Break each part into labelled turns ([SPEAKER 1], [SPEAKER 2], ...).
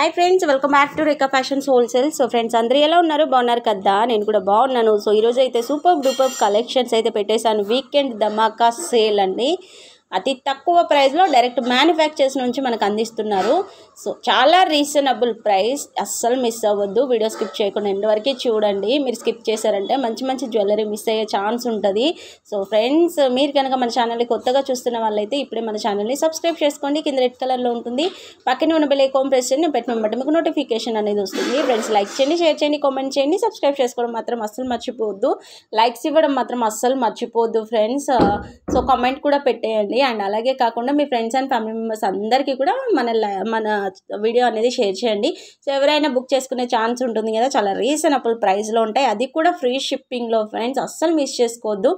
[SPEAKER 1] hi friends welcome back to Rekha fashions wholesale so friends అందరూ ఎలా ఉన్నారు బాగున్నారు కదా నేను కూడా బాగున్నాను సో ఈరోజు అయితే సూపర్ డూపర్ కలెక్షన్స్ అయితే పెట్టేశాను వీకెండ్ ధమాకా సేల్ అండి అతి తక్కువ ప్రైస్లో డైరెక్ట్ మ్యానుఫ్యాక్చర్స్ నుంచి మనకు అందిస్తున్నారు సో చాలా రీజనబుల్ ప్రైస్ అస్సలు మిస్ అవ్వద్దు వీడియో స్కిప్ చేయకుండా ఎండ్ వరకు చూడండి మీరు స్కిప్ చేశారంటే మంచి మంచి జ్యువెలరీ మిస్ అయ్యే ఛాన్స్ ఉంటుంది సో ఫ్రెండ్స్ మీరు కనుక మన ఛానల్ని కొత్తగా చూస్తున్న వాళ్ళైతే ఇప్పుడే మన ఛానల్ని సబ్స్క్రైబ్ చేసుకోండి కింద రెడ్ కలర్లో ఉంటుంది పక్కనే ఉన్న బిల్ ఏకోమ్ ప్రెస్ చేయండి పెట్టిన బట్టి మీకు నోటిఫికేషన్ అనేది వస్తుంది ఫ్రెండ్స్ లైక్ చేయండి షేర్ చేయండి కామెంట్ చేయండి సబ్స్క్రైబ్ చేసుకోవడం మాత్రం అస్సలు మర్చిపోవద్దు లైక్స్ ఇవ్వడం మాత్రం అస్సలు మర్చిపోవద్దు ఫ్రెండ్స్ సో కామెంట్ కూడా పెట్టేయండి చేయండి అండ్ అలాగే కాకుండా మీ ఫ్రెండ్స్ అండ్ ఫ్యామిలీ మెంబర్స్ అందరికీ కూడా మన మన వీడియో అనేది షేర్ చేయండి సో ఎవరైనా బుక్ చేసుకునే ఛాన్స్ ఉంటుంది కదా చాలా రీజనబుల్ ప్రైస్లో ఉంటాయి అది కూడా ఫ్రీ షిప్పింగ్లో ఫ్రెండ్స్ అస్సలు మిస్ చేసుకోవద్దు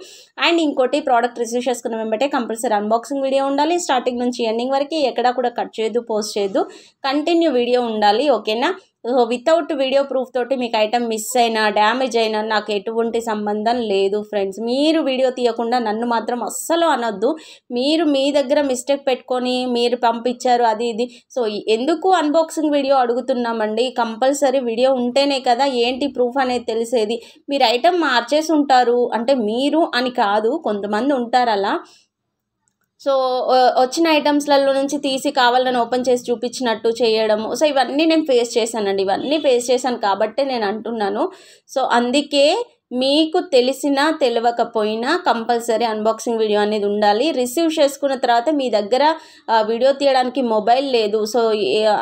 [SPEAKER 1] అండ్ ఇంకోటి ప్రోడక్ట్ రిసీవ్ చేసుకున్న వెంబటే కంపల్సరీ అన్బాక్సింగ్ వీడియో ఉండాలి స్టార్టింగ్ నుంచి ఎండింగ్ వరకు ఎక్కడా కూడా కట్ చేయదు పోస్ట్ చేయదు కంటిన్యూ వీడియో ఉండాలి ఓకేనా సో వితౌట్ వీడియో ప్రూఫ్ తోటి మీకు ఐటమ్ మిస్ అయినా డ్యామేజ్ అయినా నాకు ఎటువంటి సంబంధం లేదు ఫ్రెండ్స్ మీరు వీడియో తీయకుండా నన్ను మాత్రం అస్సలు అనొద్దు మీరు మీ దగ్గర మిస్టేక్ పెట్టుకొని మీరు పంపించారు అది ఇది సో ఎందుకు అన్బాక్సింగ్ వీడియో అడుగుతున్నామండి కంపల్సరీ వీడియో ఉంటేనే కదా ఏంటి ప్రూఫ్ అనేది తెలిసేది మీరు ఐటమ్ మార్చేసి ఉంటారు అంటే మీరు అని కాదు కొంతమంది ఉంటారు అలా సో వచ్చిన ఐటమ్స్లలో నుంచి తీసి కావాలని ఓపెన్ చేసి చూపించినట్టు చేయడము సో ఇవన్నీ నేను ఫేస్ చేశానండి ఇవన్నీ ఫేస్ చేశాను కాబట్టే నేను అంటున్నాను సో అందుకే మీకు తెలిసినా తెలియకపోయినా కంపల్సరీ అన్బాక్సింగ్ వీడియో అనేది ఉండాలి రిసీవ్ చేసుకున్న తర్వాత మీ దగ్గర వీడియో తీయడానికి మొబైల్ లేదు సో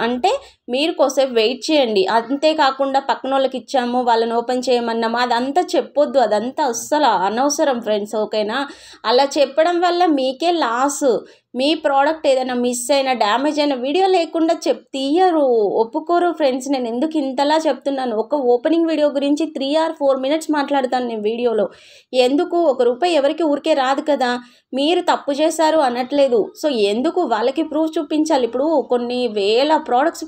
[SPEAKER 1] అంటే మీరు కోసేపు వెయిట్ చేయండి అంతేకాకుండా పక్కన వాళ్ళకి ఇచ్చాము వాళ్ళని ఓపెన్ చేయమన్నాము అదంతా చెప్పొద్దు అదంతా అస్సలు అనవసరం ఫ్రెండ్స్ ఓకేనా అలా చెప్పడం వల్ల మీకే లాస్ మీ ప్రోడక్ట్ ఏదైనా మిస్ అయినా డ్యామేజ్ అయిన వీడియో లేకుండా చెప్ తీయరు ఒప్పుకోరు ఫ్రెండ్స్ నేను ఎందుకు ఇంతలా చెప్తున్నాను ఒక ఓపెనింగ్ వీడియో గురించి త్రీ ఆర్ ఫోర్ మినిట్స్ మాట్లాడతాను నేను వీడియోలో ఎందుకు ఒక రూపాయి ఎవరికి ఊరికే రాదు కదా మీరు తప్పు చేశారు అనట్లేదు సో ఎందుకు వాళ్ళకి ప్రూఫ్ చూపించాలి ఇప్పుడు కొన్ని వేల ప్రోడక్ట్స్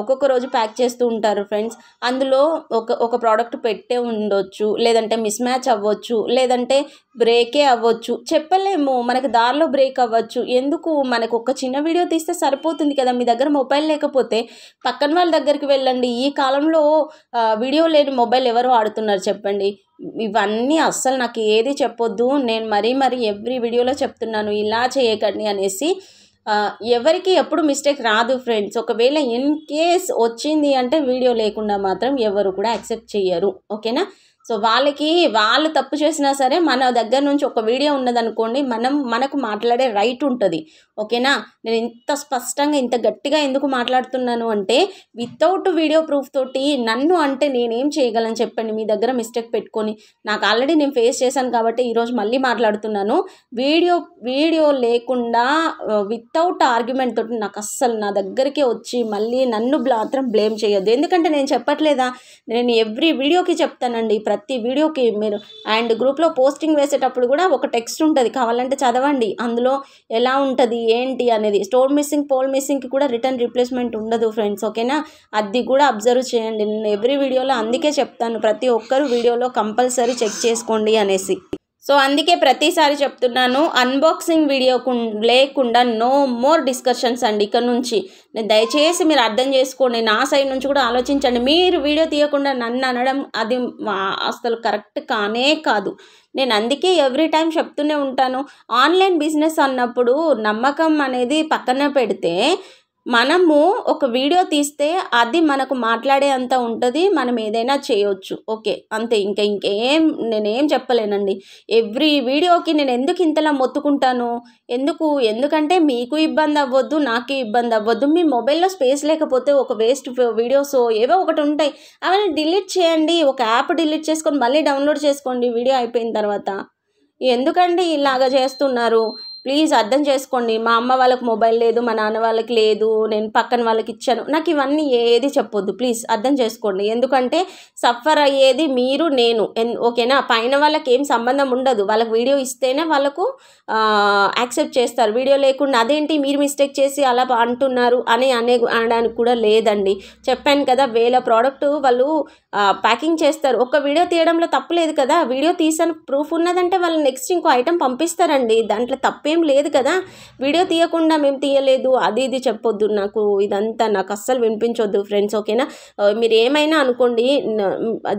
[SPEAKER 1] ఒక్కొక్క రోజు ప్యాక్ చేస్తూ ఉంటారు ఫ్రెండ్స్ అందులో ఒక ఒక ప్రోడక్ట్ పెట్టే ఉండొచ్చు లేదంటే మిస్ మ్యాచ్ అవ్వచ్చు లేదంటే బ్రేకే అవ్వచ్చు చెప్పలేము మనకు దారిలో బ్రేక్ అవ్వచ్చు ఎందుకు మనకు ఒక చిన్న వీడియో తీస్తే సరిపోతుంది కదా మీ దగ్గర మొబైల్ లేకపోతే పక్కన వాళ్ళ దగ్గరికి వెళ్ళండి ఈ కాలంలో వీడియో లేని మొబైల్ ఎవరు ఆడుతున్నారు చెప్పండి ఇవన్నీ అస్సలు నాకు ఏది చెప్పొద్దు నేను మరీ మరీ ఎవ్రీ వీడియోలో చెప్తున్నాను ఇలా చేయకండి అనేసి ఎవరికి ఎప్పుడు మిస్టేక్ రాదు ఫ్రెండ్స్ ఒకవేళ ఇన్ కేస్ వచ్చింది అంటే వీడియో లేకుండా మాత్రం ఎవరు కూడా యాక్సెప్ట్ చేయరు ఓకేనా సో వాళ్ళకి వాళ్ళు తప్పు చేసినా సరే మన దగ్గర నుంచి ఒక వీడియో ఉన్నదనుకోండి మనం మనకు మాట్లాడే రైట్ ఉంటుంది ఓకేనా నేను ఇంత స్పష్టంగా ఇంత గట్టిగా ఎందుకు మాట్లాడుతున్నాను అంటే వితౌట్ వీడియో ప్రూఫ్ తోటి నన్ను అంటే నేనేం చేయగలను చెప్పండి మీ దగ్గర మిస్టేక్ పెట్టుకొని నాకు ఆల్రెడీ నేను ఫేస్ చేశాను కాబట్టి ఈరోజు మళ్ళీ మాట్లాడుతున్నాను వీడియో వీడియో లేకుండా వితౌట్ uh, ఆర్గ్యుమెంట్ తోటి నాకు అస్సలు నా దగ్గరికి వచ్చి మళ్ళీ నన్ను మాత్రం బ్లేమ్ చేయొద్దు ఎందుకంటే నేను చెప్పట్లేదా నేను ఎవ్రీ వీడియోకి చెప్తానండి ప్రతి వీడియోకి మీరు అండ్ గ్రూప్లో పోస్టింగ్ వేసేటప్పుడు కూడా ఒక టెక్స్ట్ ఉంటుంది కావాలంటే చదవండి అందులో ఎలా ఉంటుంది ఏంటి అనేది స్టోర్ మిస్సింగ్ పోల్ మిస్సింగ్కి కూడా రిటర్న్ రీప్లేస్మెంట్ ఉండదు ఫ్రెండ్స్ ఓకేనా అది కూడా అబ్జర్వ్ చేయండి నేను ఎవ్రీ వీడియోలో అందుకే చెప్తాను ప్రతి ఒక్కరు వీడియోలో కంపల్సరీ చెక్ చేసుకోండి అనేసి సో అందుకే ప్రతిసారి చెప్తున్నాను అన్బాక్సింగ్ వీడియో లేకుండా నో మోర్ డిస్కషన్స్ అండి ఇక్కడ నుంచి దయచేసి మీరు అర్థం చేసుకోండి నా సైడ్ నుంచి కూడా ఆలోచించండి మీరు వీడియో తీయకుండా నన్ను అనడం అది అసలు కరెక్ట్ కానే కాదు నేను అందుకే ఎవ్రీ టైం చెప్తూనే ఉంటాను ఆన్లైన్ బిజినెస్ అన్నప్పుడు నమ్మకం అనేది పక్కన పెడితే మనము ఒక వీడియో తీస్తే అది మనకు మాట్లాడే అంత ఉంటుంది మనం ఏదైనా చేయొచ్చు ఓకే అంతే ఇంకా ఇంకేం నేనేం చెప్పలేనండి ఎవ్రీ వీడియోకి నేను ఎందుకు ఇంతలా మొత్తుకుంటాను ఎందుకు ఎందుకంటే మీకు ఇబ్బంది అవ్వద్దు నాకు ఇబ్బంది అవ్వద్దు మీ మొబైల్లో స్పేస్ లేకపోతే ఒక వేస్ట్ వీడియోస్ ఏవో ఒకటి ఉంటాయి అవన్నీ డిలీట్ చేయండి ఒక యాప్ డిలీట్ చేసుకొని మళ్ళీ డౌన్లోడ్ చేసుకోండి వీడియో అయిపోయిన తర్వాత ఎందుకండి ఇలాగ చేస్తున్నారు ప్లీజ్ అర్థం చేసుకోండి మా అమ్మ వాళ్ళకి మొబైల్ లేదు మా నాన్న వాళ్ళకి లేదు నేను పక్కన వాళ్ళకి ఇచ్చాను నాకు ఇవన్నీ ఏది చెప్పొద్దు ప్లీజ్ అర్థం చేసుకోండి ఎందుకంటే సఫర్ అయ్యేది మీరు నేను ఓకేనా పైన వాళ్ళకి ఏం సంబంధం ఉండదు వాళ్ళకి వీడియో ఇస్తేనే వాళ్ళకు యాక్సెప్ట్ చేస్తారు వీడియో లేకుండా అదేంటి మీరు మిస్టేక్ చేసి అలా అంటున్నారు అని అనే అనడానికి కూడా లేదండి చెప్పాను కదా వేల ప్రోడక్ట్ వాళ్ళు ప్యాకింగ్ చేస్తారు ఒక వీడియో తీయడంలో తప్పు లేదు కదా వీడియో తీసాను ప్రూఫ్ ఉన్నదంటే వాళ్ళు నెక్స్ట్ ఇంకో ఐటెం పంపిస్తారండి దాంట్లో తప్పే ఏం లేదు కదా వీడియో తీయకుండా మేము తీయలేదు అది ఇది చెప్పొద్దు నాకు ఇదంతా నాకు అస్సలు వినిపించొద్దు ఫ్రెండ్స్ ఓకేనా మీరు ఏమైనా అనుకోండి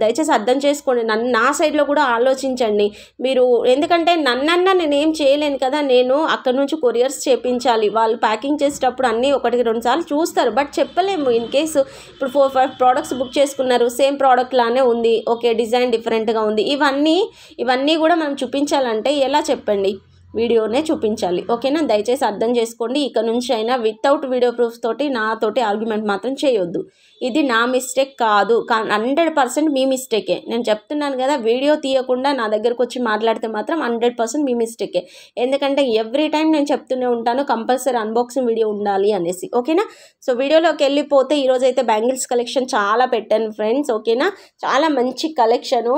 [SPEAKER 1] దయచేసి అర్థం చేసుకోండి నన్ను నా సైడ్లో కూడా ఆలోచించండి మీరు ఎందుకంటే నన్నన్నా నేను ఏం చేయలేను కదా నేను అక్కడ నుంచి కొరియర్స్ చేపించాలి వాళ్ళు ప్యాకింగ్ చేసేటప్పుడు అన్నీ ఒకటికి రెండు సార్లు చూస్తారు బట్ చెప్పలేము ఇన్ కేసు ఇప్పుడు ఫోర్ ఫైవ్ ప్రోడక్ట్స్ బుక్ చేసుకున్నారు సేమ్ ప్రోడక్ట్ లానే ఉంది ఓకే డిజైన్ డిఫరెంట్గా ఉంది ఇవన్నీ ఇవన్నీ కూడా మనం చూపించాలంటే ఎలా చెప్పండి వీడియోనే చూపించాలి ఓకేనా దయచేసి అర్థం చేసుకోండి ఇక నుంచి అయినా వితౌట్ వీడియో ప్రూఫ్స్ తోటి నాతోటి ఆర్గ్యుమెంట్ మాత్రం చేయొద్దు ఇది నా మిస్టేక్ కాదు హండ్రెడ్ పర్సెంట్ మీ మిస్టేకే నేను చెప్తున్నాను కదా వీడియో తీయకుండా నా దగ్గరకు వచ్చి మాట్లాడితే మాత్రం హండ్రెడ్ పర్సెంట్ మీ మిస్టేకే ఎందుకంటే ఎవ్రీ టైం నేను చెప్తూనే ఉంటాను కంపల్సరీ అన్బాక్సింగ్ వీడియో ఉండాలి అనేసి ఓకేనా సో వీడియోలోకి వెళ్ళిపోతే ఈరోజు అయితే బ్యాంగిల్స్ కలెక్షన్ చాలా పెట్టాను ఫ్రెండ్స్ ఓకేనా చాలా మంచి collection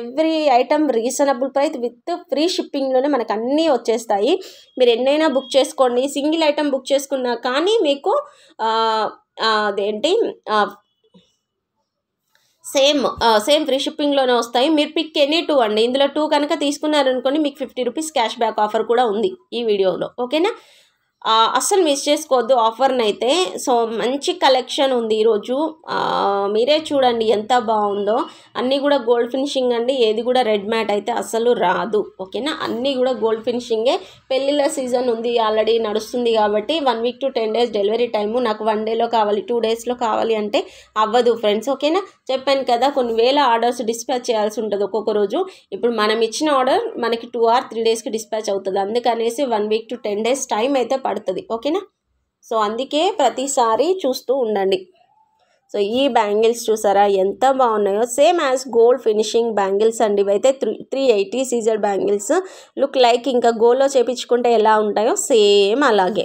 [SPEAKER 1] every item reasonable price with free షిప్పింగ్లోనే మనకు అన్నీ వచ్చేస్తాయి మీరు ఎన్నైనా బుక్ చేసుకోండి సింగిల్ ఐటమ్ బుక్ చేసుకున్నా కానీ మీకు అదేంటి సేమ్ సేమ్ ఫ్రీ షిప్పింగ్లోనే వస్తాయి మీరు పిక్ ఎనీ టూ అండి ఇందులో టూ కనుక తీసుకున్నారనుకోండి మీకు fifty rupees cash back offer కూడా ఉంది ఈ వీడియోలో ఓకేనా అస్సలు మిస్ చేసుకోవద్దు ఆఫర్ని అయితే సో మంచి కలెక్షన్ ఉంది ఈరోజు మీరే చూడండి ఎంత బాగుందో అన్నీ కూడా గోల్డ్ ఫినిషింగ్ అండి ఏది కూడా రెడ్ మ్యాట్ అయితే అస్సలు రాదు ఓకేనా అన్నీ కూడా గోల్డ్ ఫినిషింగే పెళ్ళిళ్ళ సీజన్ ఉంది ఆల్రెడీ నడుస్తుంది కాబట్టి one week to ten days delivery time నాకు వన్ డేలో కావాలి టూ డేస్లో కావాలి అంటే అవ్వదు ఫ్రెండ్స్ ఓకేనా చెప్పాను కదా కొన్ని వేల ఆర్డర్స్ డిస్పాచ్ చేయాల్సి ఉంటుంది ఒక్కొక్క రోజు ఇప్పుడు మనం ఇచ్చిన ఆర్డర్ మనకి టూ ఆర్ త్రీ డేస్కి డిస్పాచ్ అవుతుంది అందుకనేసి one week to ten days time అయితే పడుతుంది ఓకేనా సో అందుకే ప్రతిసారి చూస్తూ ఉండండి సో ఈ బ్యాంగిల్స్ చూసారా ఎంత బాగున్నాయో same as gold finishing bangles అండి ఇవైతే త్రీ త్రీ ఎయిటీ సీజర్ బ్యాంగిల్స్ లుక్ లైక్ ఇంకా గోల్డ్లో చేపించుకుంటే ఎలా ఉంటాయో సేమ్ అలాగే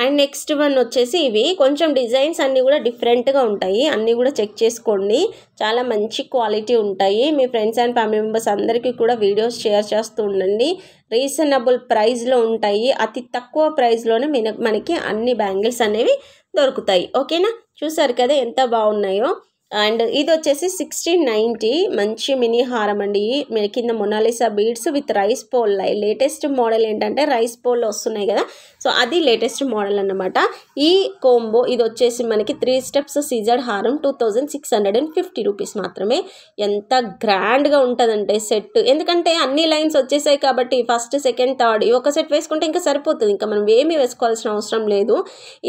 [SPEAKER 1] అండ్ నెక్స్ట్ వన్ వచ్చేసి ఇవి కొంచెం డిజైన్స్ అన్నీ కూడా డిఫరెంట్గా ఉంటాయి అన్నీ కూడా చెక్ చేసుకోండి చాలా మంచి క్వాలిటీ ఉంటాయి మీ ఫ్రెండ్స్ అండ్ ఫ్యామిలీ మెంబర్స్ అందరికీ కూడా వీడియోస్ షేర్ చేస్తూ ఉండండి రీజనబుల్ ప్రైస్లో ఉంటాయి అతి తక్కువ ప్రైస్లోనే మనకి అన్ని బ్యాంగిల్స్ అనేవి దొరుకుతాయి ఓకేనా చూసారు కదా ఎంత బాగున్నాయో అండ్ ఇది వచ్చేసి సిక్స్టీన్ నైంటీ మంచి మినీ హారం అండి కింద Mona Lisa beads with rice pearl latest model ఏంటంటే రైస్ పోల్ వస్తున్నాయి కదా సో అది లేటెస్ట్ మోడల్ అనమాట ఈ కోంబో ఇది వచ్చేసి మనకి త్రీ స్టెప్స్ సీజర్డ్ హారం two thousand six hundred and fifty rupees మాత్రమే ఎంత గ్రాండ్గా ఉంటుందంటే సెట్ ఎందుకంటే అన్ని లైన్స్ వచ్చేసాయి కాబట్టి ఫస్ట్ సెకండ్ థర్డ్ ఈ ఒక సెట్ వేసుకుంటే ఇంకా సరిపోతుంది ఇంకా మనం ఏమీ వేసుకోవాల్సిన అవసరం లేదు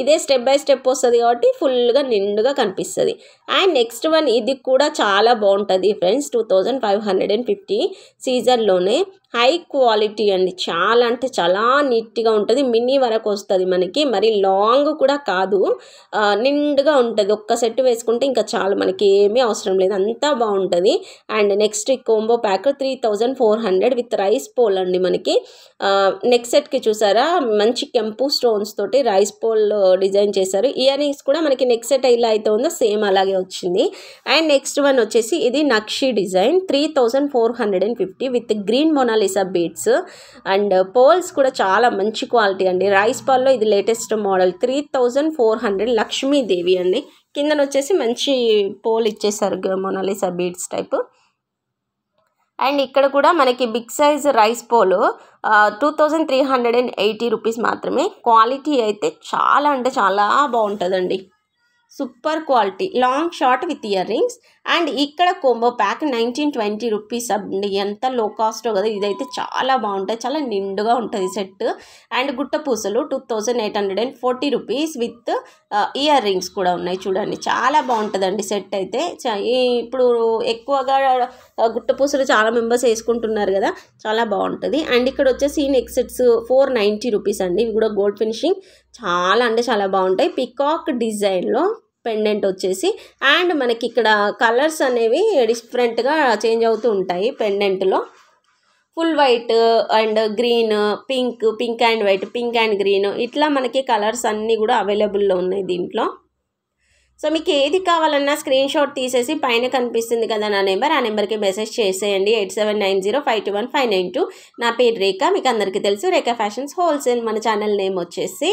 [SPEAKER 1] ఇదే స్టెప్ బై స్టెప్ వస్తుంది కాబట్టి ఫుల్గా నిండుగా కనిపిస్తుంది అండ్ నెక్స్ట్ నెక్స్ట్ వన్ ఇది కూడా చాలా బాగుంటుంది friends two thousand five hundred and fifty సీజన్లోనే హై క్వాలిటీ అండి చాలా అంటే చాలా నీట్గా ఉంటుంది మినీ వరకు వస్తుంది మనకి మరి లాంగ్ కూడా కాదు నిండుగా ఉంటుంది ఒక్క సెట్ వేసుకుంటే ఇంకా చాలా మనకి ఏమీ అవసరం లేదు అంతా బాగుంటుంది and next combo pack three four hundred with rice pearl అండి మనకి నెక్స్ట్ సెట్కి చూసారా మంచి కెంపు స్టోన్స్ తోటి రైస్ పోల్ డిజైన్ చేశారు ఇయర్ కూడా మనకి నెక్స్ట్ సెట్ ఇలా అయితే ఉందో సేమ్ అలాగే వచ్చింది అండ్ నెక్స్ట్ వన్ వచ్చేసి ఇది నక్షి design three four hundred and fifty with green Mona Lisa beads and pearls కూడా చాలా మంచి క్వాలిటీ అండి రైస్ పాల్లో ఇది latest model three thousand four hundred Lakshmidevi అండి కిందన వచ్చేసి మంచి పోల్ ఇచ్చేసారు మోనాలిసా బీట్స్ టైప్ అండ్ ఇక్కడ కూడా మనకి big size rice pearl two thousand three hundred and eighty rupees మాత్రమే క్వాలిటీ అయితే చాలా అంటే చాలా బాగుంటుందండి super quality long short with earrings and ఇక్కడ combo pack nineteen twenty rupees అండి ఎంత లో కాస్ట్ కదా ఇదైతే చాలా బాగుంటుంది చాలా నిండుగా ఉంటుంది సెట్ అండ్ గుట్ట పూసలు two thousand eight hundred and rupees with earrings కూడా ఉన్నాయి చూడండి చాలా బాగుంటుందండి సెట్ అయితే ఇప్పుడు ఎక్కువగా గుట్ట పూసలు చాలా మెంబర్స్ వేసుకుంటున్నారు కదా చాలా బాగుంటుంది అండ్ ఇక్కడ వచ్చేసి neck sets four ninety rupees అండి ఇవి కూడా గోల్డ్ ఫినిషింగ్ చాలా అంటే చాలా బాగుంటాయి పికాక్ డిజైన్లో పెండెంట్ వచ్చేసి అండ్ మనకి ఇక్కడ కలర్స్ అనేవి డిఫరెంట్గా చేంజ్ అవుతూ ఉంటాయి పెండెంట్లో full white and green pink pink and white pink and green ఇట్లా మనకి కలర్స్ అన్నీ కూడా అవైలబుల్లో ఉన్నాయి దీంట్లో సో మీకు ఏది కావాలన్నా స్క్రీన్ షాట్ తీసేసి పైన కనిపిస్తుంది కదా నా నెంబర్ ఆ నెంబర్కి మెసేజ్ చేసేయండి eight seven nine zero five two one five nine నా పేరు రేఖ మీకు అందరికీ తెలుసు రేఖ ఫ్యాషన్స్ హోల్సేల్ మన ఛానల్ నేమ్ వచ్చేసి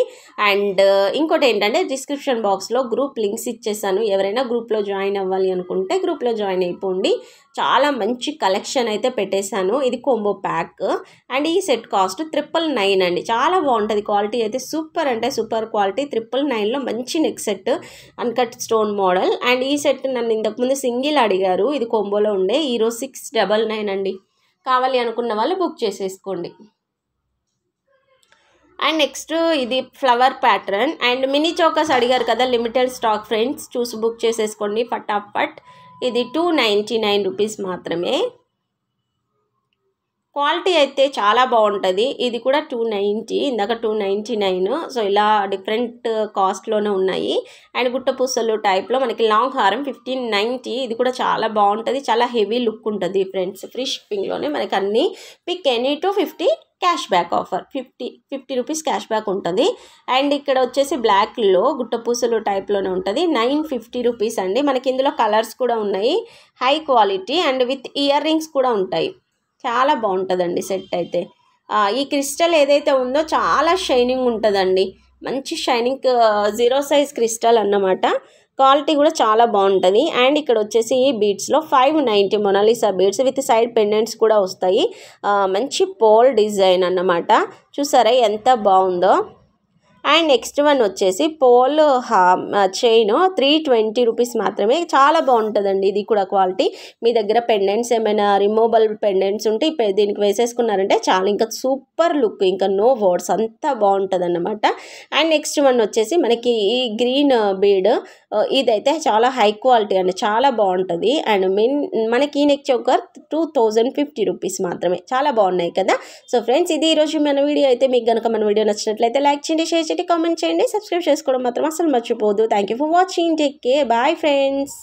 [SPEAKER 1] అండ్ uh, ఇంకోటి ఏంటంటే డిస్క్రిప్షన్ బాక్స్లో గ్రూప్ లింక్స్ ఇచ్చేసాను ఎవరైనా గ్రూప్లో జాయిన్ అవ్వాలి అనుకుంటే గ్రూప్లో జాయిన్ అయిపోండి చాలా మంచి కలెక్షన్ అయితే పెట్టేశాను ఇది కొంబో ప్యాక్ అండ్ ఈ సెట్ కాస్ట్ ట్రిపుల్ నైన్ అండి చాలా బాగుంటుంది క్వాలిటీ అయితే సూపర్ అంటే సూపర్ క్వాలిటీ ట్రిపుల్ నైన్లో మంచి neck set uncut stone model and ఈ సెట్ నన్ను ఇంతకుముందు సింగిల్ అడిగారు ఇది కొంబోలో ఉండే హీరో సిక్స్ డబల్ నైన్ అండి కావాలి అనుకున్న వాళ్ళు బుక్ చేసేసుకోండి అండ్ నెక్స్ట్ ఇది flower pattern and mini chokers అడిగారు కదా లిమిటెడ్ స్టాక్ ఫ్రెండ్స్ చూసి బుక్ చేసేసుకోండి ఫటాఫట్ ఇది టూ నైంటీ నైన్ రూపీస్ మాత్రమే క్వాలిటీ అయితే చాలా బాగుంటుంది ఇది కూడా టూ నైంటీ ఇందాక టూ నైంటీ నైన్ సో ఇలా డిఫరెంట్ కాస్ట్లోనే ఉన్నాయి అండ్ గుట్ట గుట్టపూసలు టైప్లో మనకి లాంగ్ హారం ఫిఫ్టీన్ నైంటీ ఇది కూడా చాలా బాగుంటుంది చాలా హెవీ లుక్ ఉంటుంది ఫ్రెండ్స్ ఫ్రీ షిప్పింగ్లోనే మనకి అన్నీ pick any two fifty cash back offer fifty fifty rupees cash back ఉంటుంది అండ్ ఇక్కడ వచ్చేసి బ్లాక్లో గుట్టపూసలు టైప్లోనే ఉంటుంది నైన్ ఫిఫ్టీ రూపీస్ అండి మనకి ఇందులో కలర్స్ కూడా ఉన్నాయి high quality and with earrings కూడా ఉంటాయి చాలా బాగుంటుందండి సెట్ అయితే ఈ క్రిస్టల్ ఏదైతే ఉందో చాలా షైనింగ్ ఉంటుందండి మంచి షైనింగ్ జీరో సైజ్ క్రిస్టల్ అన్నమాట క్వాలిటీ కూడా చాలా బాగుంటుంది అండ్ ఇక్కడ వచ్చేసి ఈ బీడ్స్లో five ninety Mona Lisa beads with side pendants కూడా వస్తాయి మంచి పోల్ డిజైన్ అన్నమాట చూసారా ఎంత బాగుందో అండ్ నెక్స్ట్ వన్ వచ్చేసి pearl chain three twenty rupees మాత్రమే చాలా బాగుంటుందండి ఇది కూడా క్వాలిటీ మీ దగ్గర పెండెంట్స్ ఏమైనా రిమూవబుల్ పెండెంట్స్ ఉంటే దీనికి వేసేసుకున్నారంటే చాలా ఇంకా సూపర్ లుక్ ఇంకా నో వర్డ్స్ అంతా బాగుంటుంది అనమాట అండ్ నెక్స్ట్ వన్ వచ్చేసి మనకి ఈ గ్రీన్ బీడ్ ఇదైతే చాలా హై క్వాలిటీ అండి చాలా బాగుంటుంది అండ్ మెయిన్ మనకి ఈ neck choker two thousand fifty rupees మాత్రమే చాలా బాగున్నాయి కదా సో ఫ్రెండ్స్ ఇది ఈరోజు మన వీడియో అయితే మీకు కనుక మన వీడియో నచ్చినట్లయితే లైక్ చేయండి షేర్ కామెంట్ చేయండి సబ్స్క్రైబ్ చేసుకోవడం మాత్రం అసలు మర్చిపోదు thank for watching take care bye friends